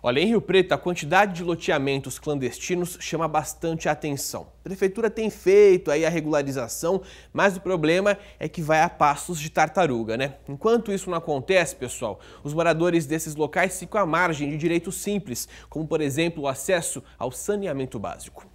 Olha, em Rio Preto, a quantidade de loteamentos clandestinos chama bastante a atenção. A prefeitura tem feito aí a regularização, mas o problema é que vai a passos de tartaruga, né? Enquanto isso não acontece, pessoal, os moradores desses locais ficam à margem de direitos simples, como por exemplo o acesso ao saneamento básico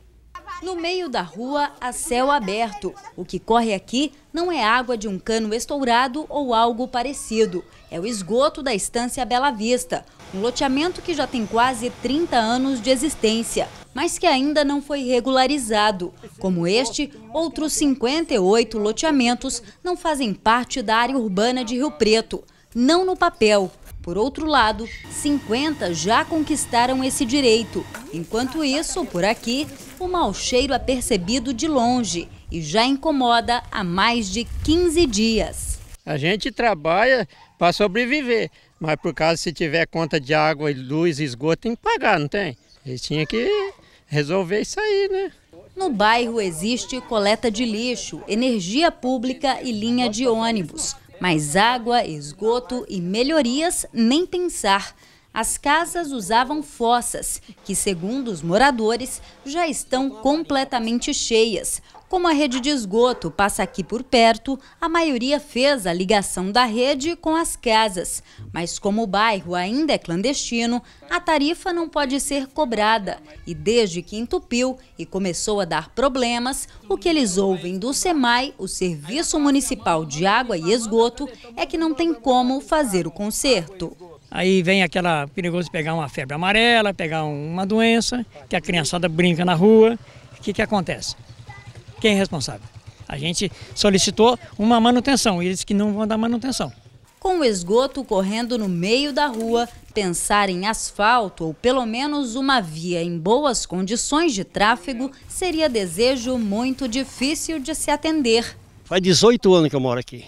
no meio da rua a céu aberto. O que corre aqui não é água de um cano estourado ou algo parecido. É o esgoto da Estância Bela Vista, um loteamento que já tem quase 30 anos de existência, mas que ainda não foi regularizado. Como este, outros 58 loteamentos não fazem parte da área urbana de Rio Preto, não no papel, por outro lado, 50 já conquistaram esse direito. Enquanto isso, por aqui, o mau cheiro é percebido de longe e já incomoda há mais de 15 dias. A gente trabalha para sobreviver, mas por causa se tiver conta de água, luz, esgoto, tem que pagar, não tem? Eles tinha que resolver isso aí, né? No bairro existe coleta de lixo, energia pública e linha de ônibus. Mas água, esgoto e melhorias nem pensar. As casas usavam fossas, que, segundo os moradores, já estão completamente cheias, como a rede de esgoto passa aqui por perto, a maioria fez a ligação da rede com as casas. Mas como o bairro ainda é clandestino, a tarifa não pode ser cobrada. E desde que entupiu e começou a dar problemas, o que eles ouvem do SEMAI, o Serviço Municipal de Água e Esgoto, é que não tem como fazer o conserto. Aí vem aquela perigoso pegar uma febre amarela, pegar uma doença, que a criançada brinca na rua. O que, que acontece? quem é responsável. A gente solicitou uma manutenção e eles que não vão dar manutenção. Com o esgoto correndo no meio da rua, pensar em asfalto ou pelo menos uma via em boas condições de tráfego seria desejo muito difícil de se atender. Faz 18 anos que eu moro aqui.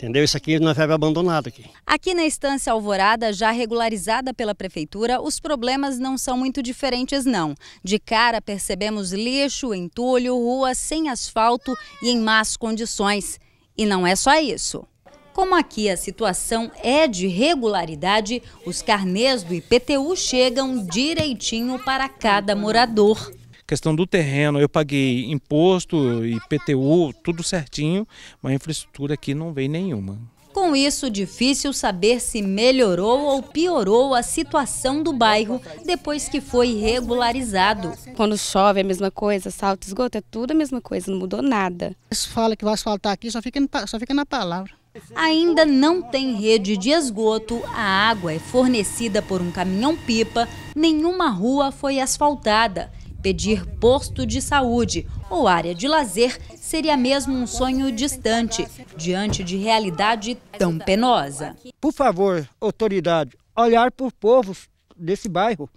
Entendeu? Isso aqui é vamos abandonado aqui. Aqui na Estância Alvorada, já regularizada pela prefeitura, os problemas não são muito diferentes não. De cara percebemos lixo, entulho, rua sem asfalto e em más condições. E não é só isso. Como aqui a situação é de regularidade, os carnês do IPTU chegam direitinho para cada morador. Questão do terreno, eu paguei imposto e PTU, tudo certinho, mas a infraestrutura aqui não veio nenhuma. Com isso, difícil saber se melhorou ou piorou a situação do bairro depois que foi regularizado. Quando chove é a mesma coisa, salto, esgoto, é tudo a mesma coisa, não mudou nada. Se fala que vai asfaltar aqui, só fica, só fica na palavra. Ainda não tem rede de esgoto, a água é fornecida por um caminhão-pipa, nenhuma rua foi asfaltada pedir posto de saúde ou área de lazer seria mesmo um sonho distante, diante de realidade tão penosa. Por favor, autoridade, olhar por povos desse bairro.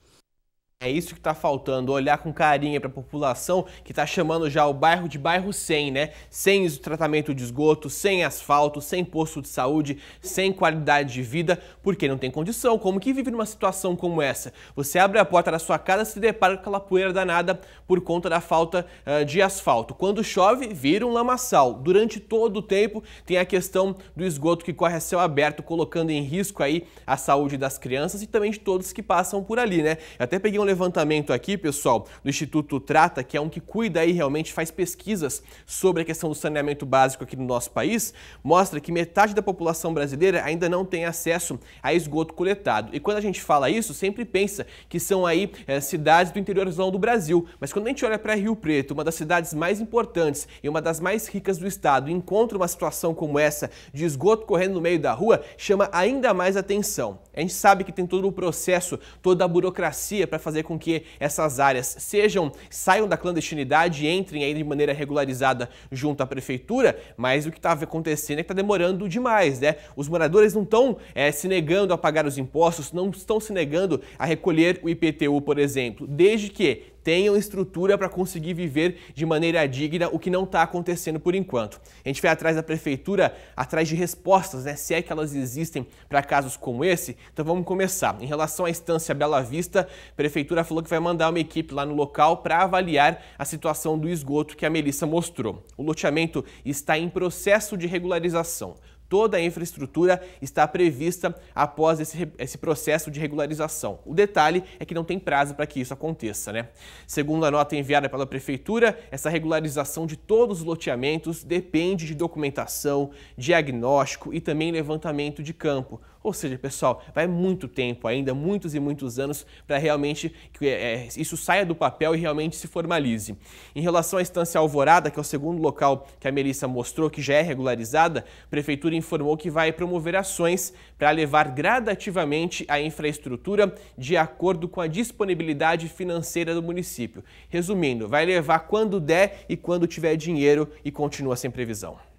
É isso que está faltando, olhar com carinho para a população que está chamando já o bairro de bairro sem, né? Sem tratamento de esgoto, sem asfalto, sem posto de saúde, sem qualidade de vida, porque não tem condição. Como que vive numa situação como essa? Você abre a porta da sua casa e se depara com aquela poeira danada por conta da falta uh, de asfalto. Quando chove, vira um lamaçal. Durante todo o tempo tem a questão do esgoto que corre a céu aberto, colocando em risco aí a saúde das crianças e também de todos que passam por ali, né? Eu até peguei um levantamento aqui, pessoal, do Instituto Trata, que é um que cuida e realmente, faz pesquisas sobre a questão do saneamento básico aqui no nosso país, mostra que metade da população brasileira ainda não tem acesso a esgoto coletado. E quando a gente fala isso, sempre pensa que são aí é, cidades do interiorzão do Brasil. Mas quando a gente olha para Rio Preto, uma das cidades mais importantes e uma das mais ricas do estado, e encontra uma situação como essa de esgoto correndo no meio da rua, chama ainda mais atenção. A gente sabe que tem todo o processo, toda a burocracia para fazer fazer com que essas áreas sejam, saiam da clandestinidade e entrem aí de maneira regularizada junto à prefeitura, mas o que está acontecendo é que está demorando demais, né? Os moradores não estão é, eh, se negando a pagar os impostos, não estão se negando a recolher o IPTU, por exemplo, desde que tenham estrutura para conseguir viver de maneira digna, o que não está acontecendo por enquanto. A gente vai atrás da prefeitura, atrás de respostas, né, se é que elas existem para casos como esse. Então vamos começar. Em relação à instância Bela Vista, a prefeitura falou que vai mandar uma equipe lá no local para avaliar a situação do esgoto que a Melissa mostrou. O loteamento está em processo de regularização. Toda a infraestrutura está prevista após esse, esse processo de regularização. O detalhe é que não tem prazo para que isso aconteça, né? Segundo a nota enviada pela prefeitura, essa regularização de todos os loteamentos depende de documentação, diagnóstico e também levantamento de campo. Ou seja, pessoal, vai muito tempo ainda, muitos e muitos anos, para realmente que é, é, isso saia do papel e realmente se formalize. Em relação à Estância Alvorada, que é o segundo local que a Melissa mostrou que já é regularizada, a Prefeitura informou que vai promover ações para levar gradativamente a infraestrutura de acordo com a disponibilidade financeira do município. Resumindo, vai levar quando der e quando tiver dinheiro e continua sem previsão.